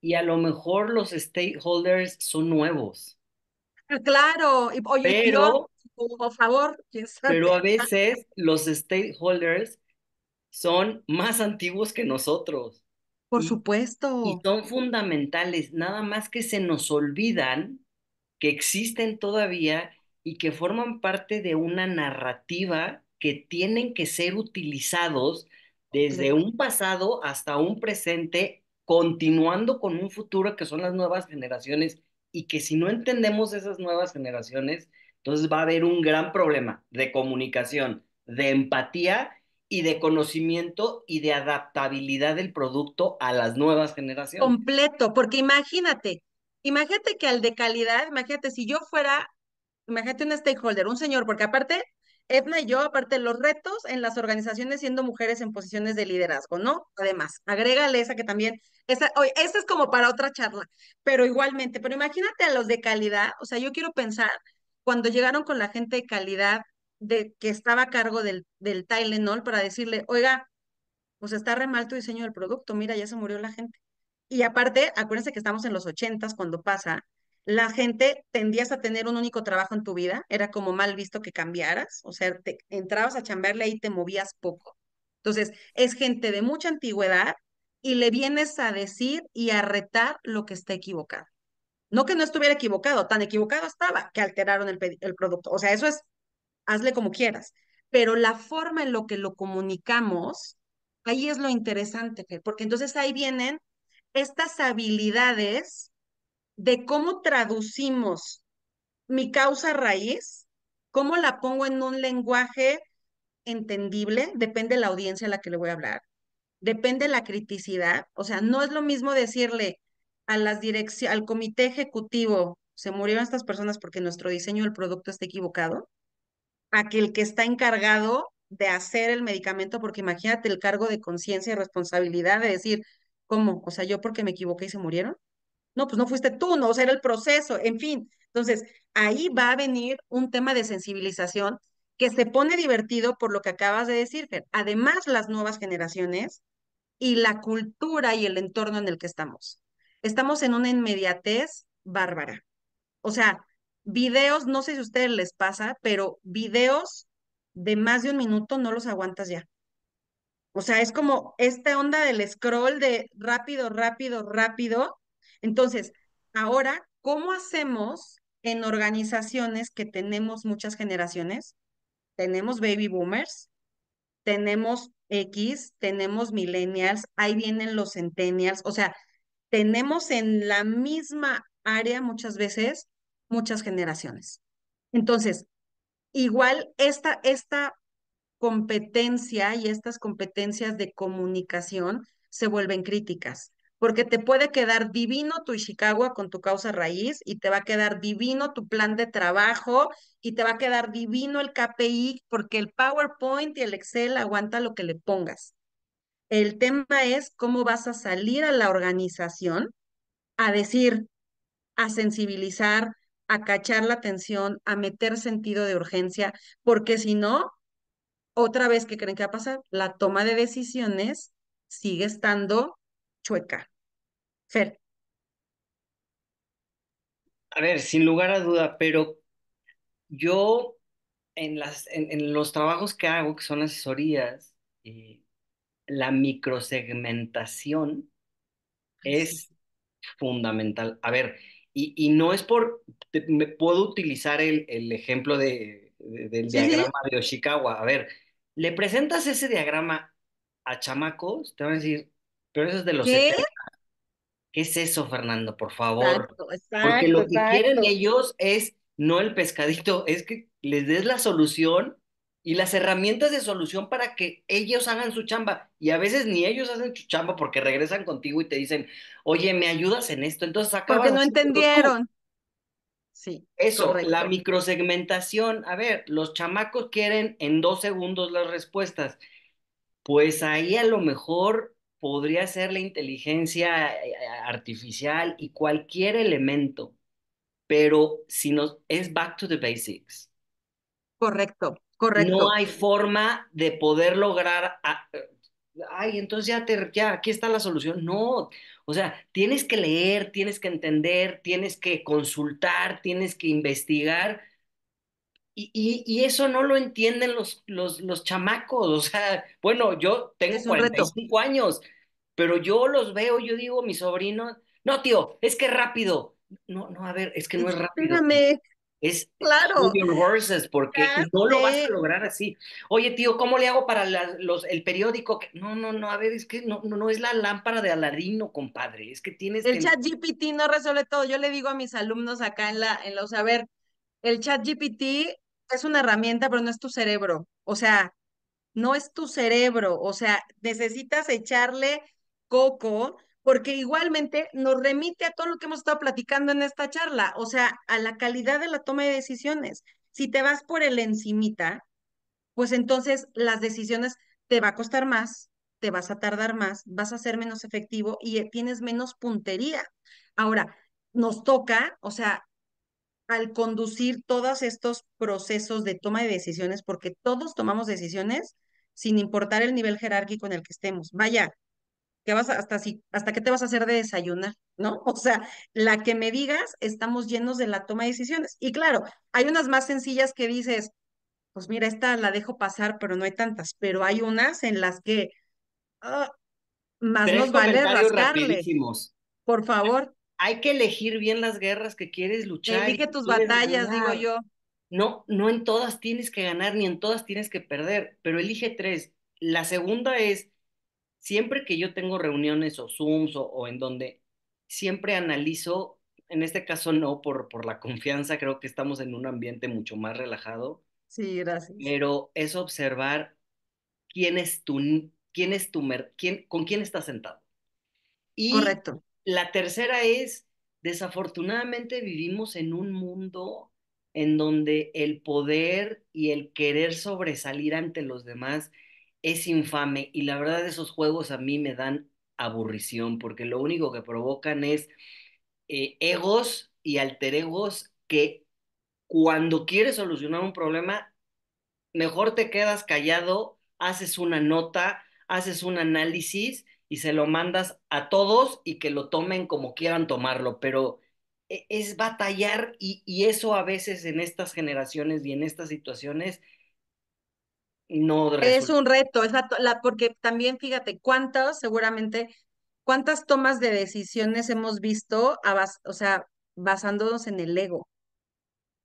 y a lo mejor los stakeholders son nuevos. Claro, pero, por favor, Pero a veces los stakeholders son más antiguos que nosotros. Por supuesto. Y son fundamentales, nada más que se nos olvidan que existen todavía y que forman parte de una narrativa que tienen que ser utilizados desde un pasado hasta un presente, continuando con un futuro que son las nuevas generaciones y que si no entendemos esas nuevas generaciones, entonces va a haber un gran problema de comunicación, de empatía y de conocimiento y de adaptabilidad del producto a las nuevas generaciones. Completo, porque imagínate, imagínate que al de calidad, imagínate si yo fuera, imagínate un stakeholder, un señor, porque aparte Edna y yo, aparte los retos en las organizaciones siendo mujeres en posiciones de liderazgo, ¿no? Además, agrégale esa que también, esa, hoy esta es como para otra charla, pero igualmente, pero imagínate a los de calidad, o sea, yo quiero pensar, cuando llegaron con la gente de calidad de, que estaba a cargo del, del Tylenol para decirle, oiga, pues está re mal tu diseño del producto, mira, ya se murió la gente. Y aparte, acuérdense que estamos en los ochentas cuando pasa, la gente tendías a tener un único trabajo en tu vida, era como mal visto que cambiaras, o sea, te, entrabas a chamberle y te movías poco. Entonces, es gente de mucha antigüedad y le vienes a decir y a retar lo que está equivocado. No que no estuviera equivocado, tan equivocado estaba que alteraron el, producto. O sea, eso es, hazle como quieras. Pero la forma en lo que lo comunicamos, ahí es lo interesante, porque entonces ahí vienen estas habilidades de cómo traducimos mi causa raíz, cómo la pongo en un lenguaje entendible, depende de la audiencia a la que le voy a hablar, depende de la criticidad, o sea, no es lo mismo decirle a las al comité ejecutivo, se murieron estas personas porque nuestro diseño del producto está equivocado, a que el que está encargado de hacer el medicamento, porque imagínate el cargo de conciencia y responsabilidad de decir, ¿cómo? O sea, yo porque me equivoqué y se murieron no, pues no fuiste tú, no, o sea, era el proceso, en fin. Entonces, ahí va a venir un tema de sensibilización que se pone divertido por lo que acabas de decir, Fer. Además, las nuevas generaciones y la cultura y el entorno en el que estamos. Estamos en una inmediatez bárbara. O sea, videos, no sé si a ustedes les pasa, pero videos de más de un minuto no los aguantas ya. O sea, es como esta onda del scroll de rápido, rápido, rápido, entonces, ahora, ¿cómo hacemos en organizaciones que tenemos muchas generaciones? Tenemos baby boomers, tenemos X, tenemos millennials, ahí vienen los centennials, o sea, tenemos en la misma área muchas veces muchas generaciones. Entonces, igual esta, esta competencia y estas competencias de comunicación se vuelven críticas porque te puede quedar divino tu Ishikawa con tu causa raíz y te va a quedar divino tu plan de trabajo y te va a quedar divino el KPI porque el PowerPoint y el Excel aguanta lo que le pongas. El tema es cómo vas a salir a la organización a decir, a sensibilizar, a cachar la atención, a meter sentido de urgencia, porque si no, otra vez que creen que va a pasar, la toma de decisiones sigue estando chueca. A ver, sin lugar a duda, pero yo en, las, en, los trabajos que hago, que son asesorías, eh, la microsegmentación ah, es fundamental. A ver, y, no es por, me puedo utilizar el, el ejemplo de, del diagrama de Oshikawa. A ver, le presentas ese diagrama a chamacos, te van a decir, pero eso es de los ¿Qué es eso, Fernando? Por favor. Porque lo que quieren ellos es no el pescadito, es que les des la solución y las herramientas de solución para que ellos hagan su chamba. Y a veces ni ellos hacen su chamba porque regresan contigo y te dicen, oye, ¿me ayudas en esto? Entonces acabamos Porque no entendieron. Sí. Eso, la microsegmentación. A ver, los chamacos quieren en dos segundos las respuestas. Pues ahí a lo mejor podría ser la inteligencia eh, eh, artificial y cualquier elemento, pero si nos es back to the basics. Correcto, correcto. No hay forma de poder lograr ah, eh, ay, entonces ya ya aquí está la solución. No, o sea, tienes que leer, tienes que entender, tienes que consultar, tienes que investigar y, y, y, eso no lo entienden los, los, los chamacos. O sea, bueno, yo tengo 45 años, pero yo los veo, yo digo, mi sobrino, no, tío, es que rápido. No, no, a ver, es que no es rápido. Es claro. porque no lo vas a lograr así. Oye, tío, ¿cómo le hago para los, el periódico? No, no, no, a ver, es que no, no, no es la lámpara de Aladino, compadre. Es que tienes. El que... chat GPT no resuelve todo. Yo le digo a mis alumnos acá en la, en los, a ver, el chat GPT es una herramienta, pero no es tu cerebro. O sea, no es tu cerebro. O sea, necesitas echarle coco porque igualmente nos remite a todo lo que hemos estado platicando en esta charla, o sea, a la calidad de la toma de decisiones. Si te vas por el encimita, pues entonces las decisiones te va a costar más, te vas a tardar más, vas a ser menos efectivo y eh, tienes menos puntería. Ahora, nos toca, o sea, al conducir todos estos procesos de toma de decisiones, porque todos tomamos decisiones sin importar el nivel jerárquico en el que estemos. Vaya, ¿qué vas hasta si, hasta qué te vas a hacer de desayunar, ¿no? O sea, la que me digas, estamos llenos de la toma de decisiones. Y claro, hay unas más sencillas que dices, pues mira, esta la dejo pasar, pero no hay tantas, pero hay unas en las que ah, más nos vale rascarle. Por favor hay que elegir bien las guerras que quieres luchar. Elige tus batallas, digo yo. No, no en todas tienes que ganar ni en todas tienes que perder, pero elige tres. La segunda es, siempre que yo tengo reuniones o Zooms o, en donde siempre analizo, en este caso no por, por la confianza, creo que estamos en un ambiente mucho más relajado. Sí, gracias. Pero es observar quién es tu, quién es tu, quién, con quién estás sentado. Correcto. La tercera es, desafortunadamente vivimos en un mundo en donde el poder y el querer sobresalir ante los demás es infame y la verdad esos juegos a mí me dan aburrición porque lo único que provocan es eh, egos y alteregos que cuando quieres solucionar un problema, mejor te quedas callado, haces una nota, haces un análisis y se lo mandas a todos y que lo tomen como quieran tomarlo, pero e, es batallar y, eso a veces en estas generaciones y en estas situaciones no Es un reto, es porque también fíjate cuántas, seguramente, cuántas tomas de decisiones hemos visto, o sea, basándonos en el ego.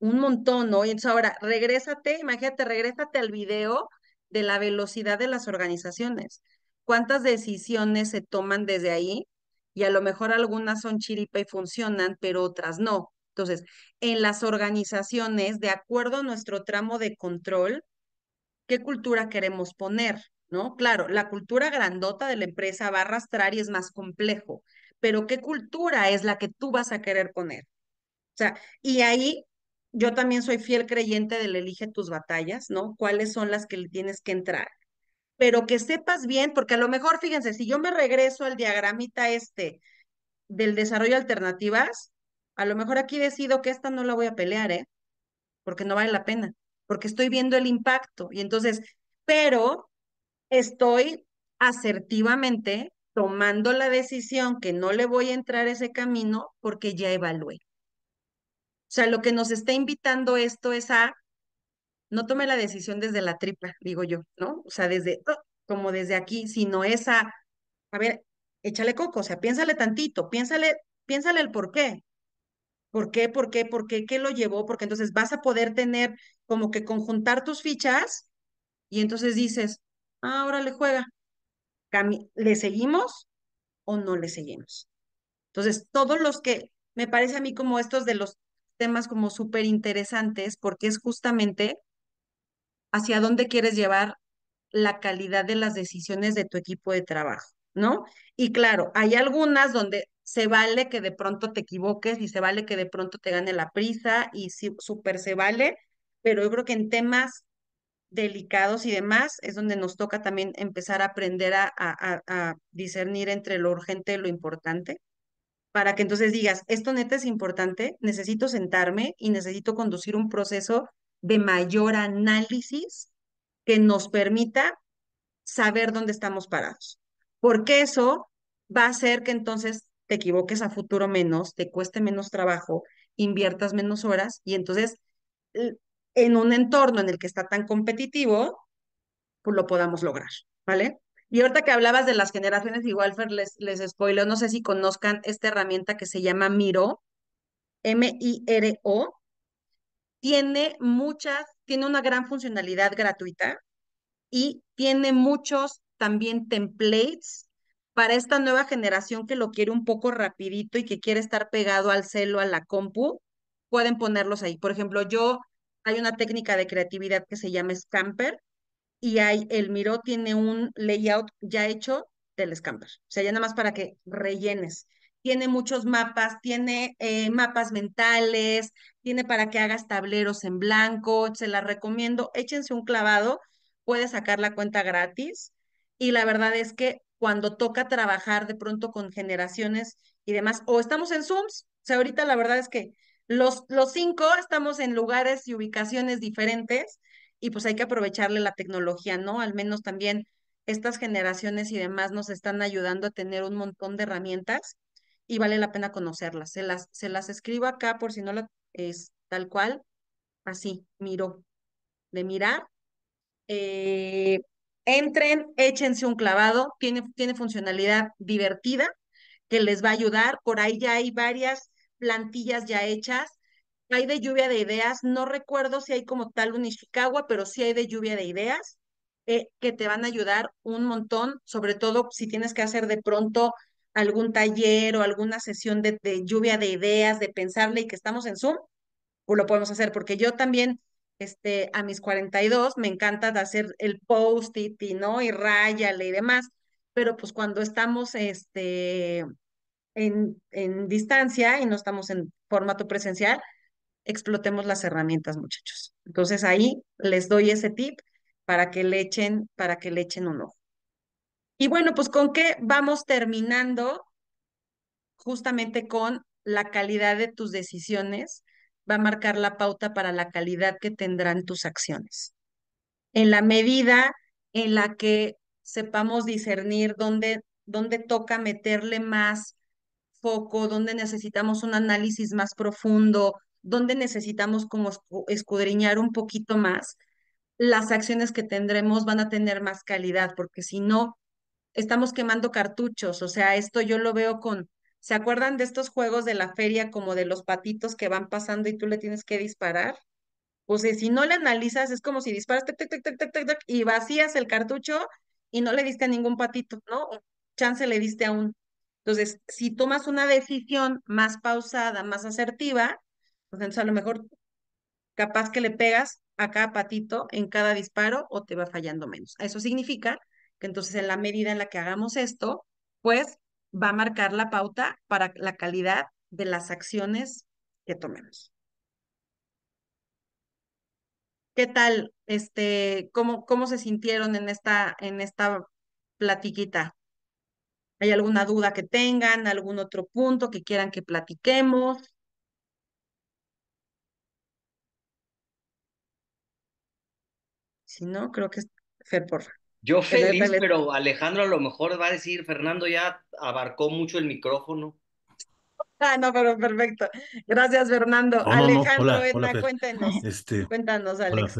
Un montón, ¿no? Y entonces ahora, regrésate, imagínate, regrésate al video de la velocidad de las organizaciones cuántas decisiones se toman desde ahí y a lo mejor algunas son chiripa y funcionan, pero otras no. Entonces, en las organizaciones, de acuerdo a nuestro tramo de control, ¿qué cultura queremos poner? ¿No? Claro, la cultura grandota de la empresa va a arrastrar y es más complejo, pero ¿qué cultura es la que tú vas a querer poner? O sea, y ahí yo también soy fiel creyente del elige tus batallas, ¿no? ¿Cuáles son las que le tienes que entrar? pero que sepas bien, porque a lo mejor, fíjense, si yo me regreso al diagramita este del desarrollo de alternativas, a lo mejor aquí decido que esta no la voy a pelear, ¿eh? Porque no vale la pena, porque estoy viendo el impacto. Y entonces, pero estoy asertivamente tomando la decisión que no le voy a entrar ese camino porque ya evalué. O sea, lo que nos está invitando esto es a no tome la decisión desde la tripa, digo yo, ¿no? O sea, desde, ¡ah! como desde aquí, sino esa, a ver, échale coco, o sea, piénsale tantito, piénsale, piénsale el por qué. ¿Por qué? ¿Por qué? ¿Por qué? ¿Qué lo llevó? Porque entonces vas a poder tener como que conjuntar tus fichas y entonces dices, ahora le juega. ¿Le seguimos o no le seguimos? Entonces, todos los que, me parece a mí como estos de los temas como súper interesantes, porque es justamente hacia dónde quieres llevar la calidad de las decisiones de tu equipo de trabajo, ¿no? Y claro, hay algunas donde se vale que de pronto te equivoques y se vale que de pronto te gane la prisa y sí, súper se vale, pero yo creo que en temas delicados y demás es donde nos toca también empezar a aprender a, a discernir entre lo urgente y lo importante para que entonces digas, esto neta es importante, necesito sentarme y necesito conducir un proceso de mayor análisis que nos permita saber dónde estamos parados. Porque eso va a hacer que entonces te equivoques a futuro menos, te cueste menos trabajo, inviertas menos horas y entonces en un entorno en el que está tan competitivo, pues lo podamos lograr, ¿vale? Y ahorita que hablabas de las generaciones, igual les, les no sé si conozcan esta herramienta que se llama Miro, M-I-R-O, tiene muchas, tiene una gran funcionalidad gratuita y tiene muchos también templates para esta nueva generación que lo quiere un poco rapidito y que quiere estar pegado al celo, a la compu, pueden ponerlos ahí. Por ejemplo, yo, hay una técnica de creatividad que se llama Scamper y hay, el Miro tiene un layout ya hecho del Scamper. O sea, ya nada más para que rellenes tiene muchos mapas, tiene eh, mapas mentales, tiene para que hagas tableros en blanco, se las recomiendo, échense un clavado, puede sacar la cuenta gratis y la verdad es que cuando toca trabajar de pronto con generaciones y demás, o estamos en Zooms, o sea, ahorita la verdad es que los, los cinco estamos en lugares y ubicaciones diferentes y pues hay que aprovecharle la tecnología, ¿no? Al menos también estas generaciones y demás nos están ayudando a tener un montón de herramientas y vale la pena conocerlas. Se las, se las escribo acá por si no es tal cual, así, miró, de mirar. Eh, entren, échense un clavado, tiene, tiene funcionalidad divertida que les va a ayudar. Por ahí ya hay varias plantillas ya hechas. Hay de lluvia de ideas, no recuerdo si hay como tal un Ishikawa, pero sí hay de lluvia de ideas eh, que te van a ayudar un montón, sobre todo si tienes que hacer de pronto algún taller o alguna sesión de, lluvia de ideas, de pensarle y que estamos en Zoom, pues lo podemos hacer, porque yo también este, a mis 42 me encanta hacer el post-it y, ¿no? Y rayale y demás, pero pues cuando estamos este, en, en distancia y no estamos en formato presencial, explotemos las herramientas, muchachos. Entonces ahí les doy ese tip para que le echen, para que le echen un ojo. Y bueno, pues con qué vamos terminando justamente con la calidad de tus decisiones va a marcar la pauta para la calidad que tendrán tus acciones. En la medida en la que sepamos discernir dónde, toca meterle más foco, dónde necesitamos un análisis más profundo, dónde necesitamos como escudriñar un poquito más, las acciones que tendremos van a tener más calidad, porque si no, estamos quemando cartuchos, o sea, esto yo lo veo con, ¿se acuerdan de estos juegos de la feria como de los patitos que van pasando y tú le tienes que disparar? O sea, si no le analizas, es como si disparas y vacías el cartucho y no le diste a ningún patito, ¿no? Chance le diste a un. Entonces, si tomas una decisión más pausada, más asertiva, pues entonces a lo mejor capaz que le pegas a cada patito en cada disparo o te va fallando menos. Eso significa entonces en la medida en la que hagamos esto, pues va a marcar la pauta para la calidad de las acciones que tomemos. ¿Qué tal? Este, ¿cómo, cómo se sintieron en esta, en esta platiquita? ¿Hay alguna duda que tengan? ¿Algún otro punto que quieran que platiquemos? Si no, creo que es... Fer, por favor. Yo *laughs* feliz, pero, Alejandro a lo mejor va a decir, Fernando ya abarcó mucho el micrófono. Ah, no, pero perfecto. Gracias, Fernando. Alejandro, Edna, cuéntanos. Alejandro. Este, cuéntanos, Alex.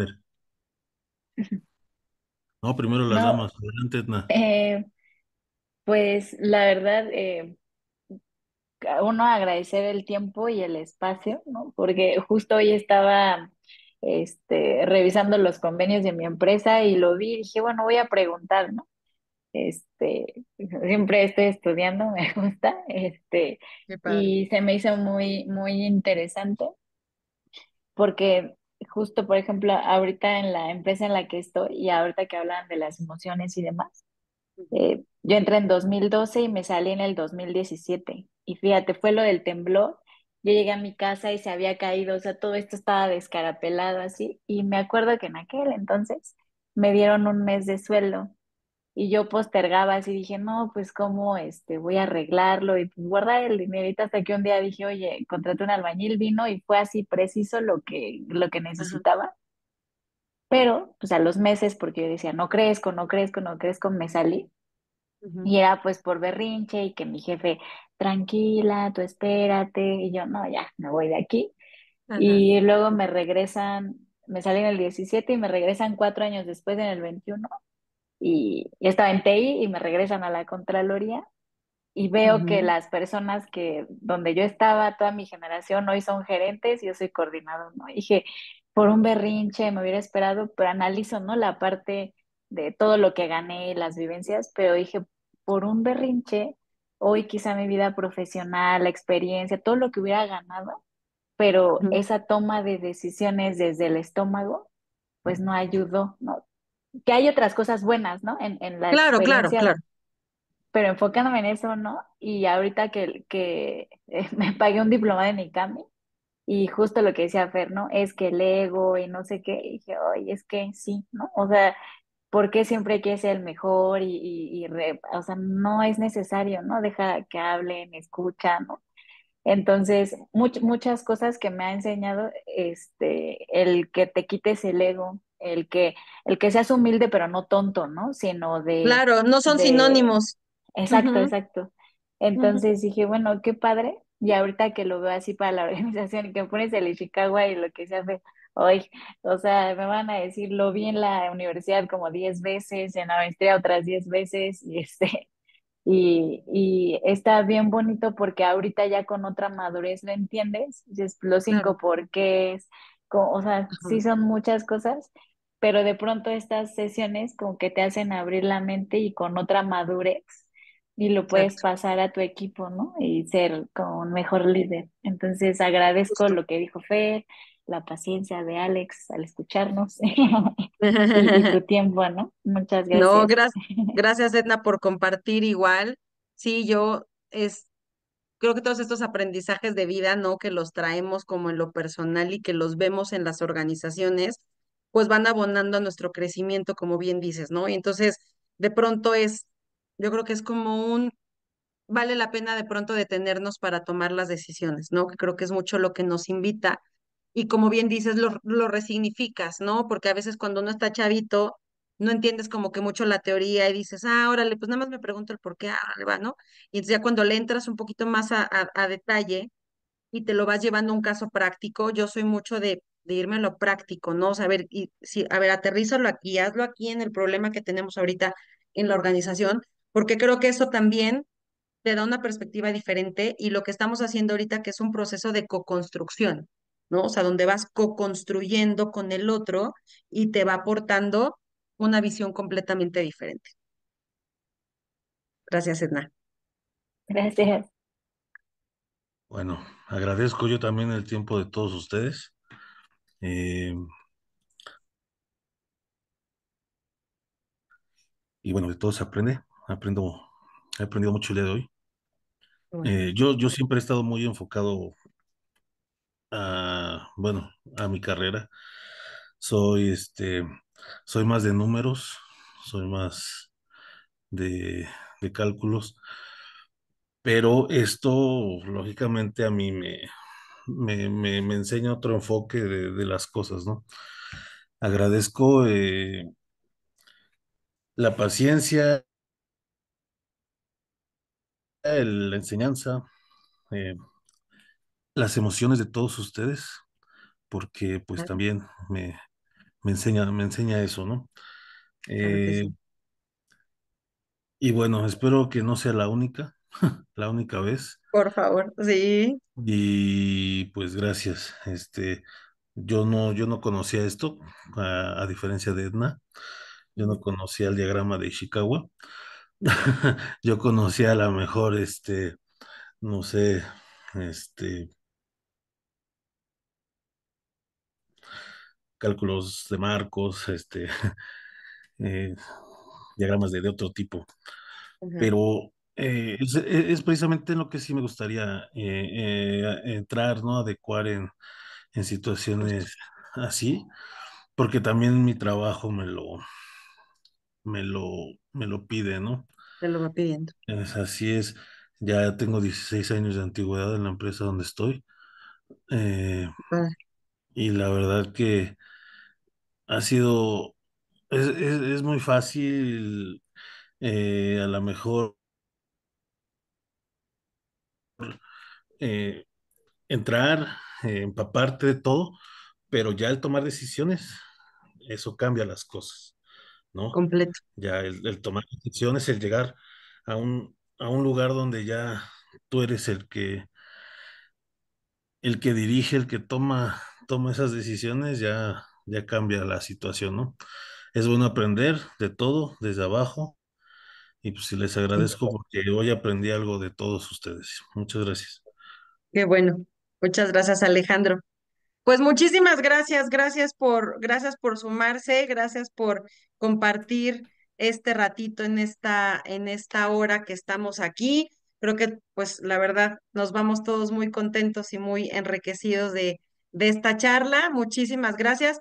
No, primero las damas. Adelante, Edna. Eh, pues la verdad, eh, uno agradecer el tiempo y el espacio, ¿no? Porque justo hoy estaba este, revisando los convenios de mi empresa y lo vi y dije, bueno, voy a preguntar, ¿no? Este, *laughs* siempre estoy estudiando, *laughs* me gusta, este, y se me hizo muy, muy interesante porque justo, por ejemplo, ahorita en la empresa en la que estoy y ahorita que hablan de las emociones y demás, eh, yo entré en 2012 y me salí en el 2017. Y fíjate, fue lo del temblor yo llegué a mi casa y se había caído, o sea, todo esto estaba descarapelado así. Y me acuerdo que en aquel entonces me dieron un mes de sueldo y yo postergaba así, dije, no, pues cómo este, voy a arreglarlo y pues, guardar el dinerito hasta que un día dije, oye, contraté un albañil, vino y fue así preciso lo que, lo que necesitaba. Pero, pues a los meses, porque yo decía, no crezco, no crezco, no crezco, me salí y era pues por berrinche y que mi jefe, tranquila, tú espérate. Y yo, no, ya, me voy de aquí. Y luego me regresan, me salen el 17 y me regresan cuatro años después en el 21. Y estaba en TI y me regresan a la Contraloría y veo que las personas que donde yo estaba, toda mi generación, hoy son gerentes y yo soy coordinador, ¿no? dije, por un berrinche me hubiera esperado, pero analizo, ¿no? La parte de todo lo que gané, las vivencias, pero dije, por un berrinche, hoy quizá mi vida profesional, la experiencia, todo lo que hubiera ganado, pero esa toma de decisiones desde el estómago, pues no ayudó, ¿no? Que hay otras cosas buenas, ¿no? En, la claro, claro, claro. Pero enfocándome en eso, ¿no? Y ahorita que, que eh, *laughs* me pagué un diploma de Nikami, y justo lo que decía Fer, ¿no? Es que el ego y no sé qué, dije, oye, es que sí, ¿no? O sea, porque siempre quiere que ser el mejor y, o sea, no es necesario, ¿no? Deja que hablen, escuchan, ¿no? Entonces, muchas cosas que me ha enseñado, este, el que te quites el ego, el que, el que seas humilde pero no tonto, ¿no? Sino de... Claro, no son sinónimos. Exacto, exacto. Entonces dije, bueno, qué padre. Y ahorita que lo veo así para la *laughs* organización y que pones el Ishikawa y lo que sea, hace hoy, o sea, me van a decir, lo vi en la universidad como 10 veces, en la maestría otras 10 veces, y este, *laughs* y, y, está bien bonito porque ahorita ya con otra madurez lo entiendes, y los cinco porqués, o sea, sí son muchas cosas, pero de pronto estas sesiones como que te hacen abrir la mente y con otra madurez y lo puedes pasar a tu equipo, ¿no? Y ser como un mejor líder. Entonces agradezco lo que dijo Fer, la paciencia de Alex al escucharnos *laughs* y, *laughs* tiempo, ¿no? Muchas gracias. No, gracias, *laughs* gracias Edna por compartir igual. Sí, yo es, creo que todos estos aprendizajes de vida, ¿no? Que los traemos como en lo personal y que los vemos en las organizaciones, pues van abonando a nuestro crecimiento, como bien dices, ¿no? Y entonces, de pronto es, yo creo que es como un vale la pena de pronto detenernos para tomar las decisiones, ¿no? Que creo que es mucho lo que nos invita y como bien dices, lo, resignificas, ¿no? Porque a veces cuando uno está chavito, no entiendes como que mucho la teoría y dices, ah, órale, pues nada más me pregunto el por qué, ah, va, ¿no? Y entonces ya cuando le entras un poquito más a, detalle y te lo vas llevando a un caso práctico, yo soy mucho de, irme a lo práctico, ¿no? O sea, ver, y, si, a ver, aterrízalo aquí, hazlo aquí en el problema que tenemos ahorita en la organización, porque creo que eso también te da una perspectiva diferente y lo que estamos haciendo ahorita que es un proceso de co-construcción, ¿no? O sea, donde vas co-construyendo con el otro y te va aportando una visión completamente diferente. Gracias, Edna. Gracias. Bueno, agradezco yo también el tiempo de todos ustedes. Eh, y bueno, de todo se aprende. Aprendo, he aprendido mucho el día de hoy. Eh, yo, yo siempre he estado muy enfocado a, bueno, a mi carrera. Soy este, soy más de números, soy más de, cálculos, pero esto lógicamente a mí me, me, enseña otro enfoque de, las cosas, ¿no? Agradezco eh, la paciencia, el, la enseñanza, eh, las emociones de todos ustedes, porque pues también me, enseña, me enseña eso, ¿no? Eh, y bueno, espero que no sea la única, *laughs* la única vez. Por favor, sí. Y pues gracias. Este, yo no, yo no conocía esto, a, diferencia de Edna. Yo no conocía el diagrama de Ishikawa. *laughs* yo conocía a lo mejor, este, no sé, este, cálculos de marcos, este, *laughs* eh, diagramas de, otro tipo. Pero eh, e, es, precisamente en lo que sí me gustaría eh, entrar, ¿no? Adecuar en, en situaciones así, porque también mi trabajo me lo, me lo, me lo pide, ¿no? Me lo va pidiendo. así es. Ya tengo 16 años de antigüedad en la empresa donde estoy. Ah. Y la verdad que ha sido, es, muy fácil, eh, a lo mejor, eh, entrar, eh, empaparte de todo, pero ya el tomar decisiones, eso cambia las cosas, ¿no? Completo. Ya el, tomar decisiones, el llegar a un, a un lugar donde ya tú eres el que el que dirige, el que toma, toma esas decisiones, ya ya cambia la situación, ¿no? Es bueno aprender de todo, desde abajo, y pues les agradezco porque hoy aprendí algo de todos ustedes. Muchas gracias. Qué bueno. Muchas gracias, Alejandro. Pues muchísimas gracias, gracias por, gracias por sumarse, gracias por compartir este ratito en esta, en esta hora que estamos aquí. Creo que, pues, la verdad, nos vamos todos muy contentos y muy enriquecidos de, de esta charla. Muchísimas gracias.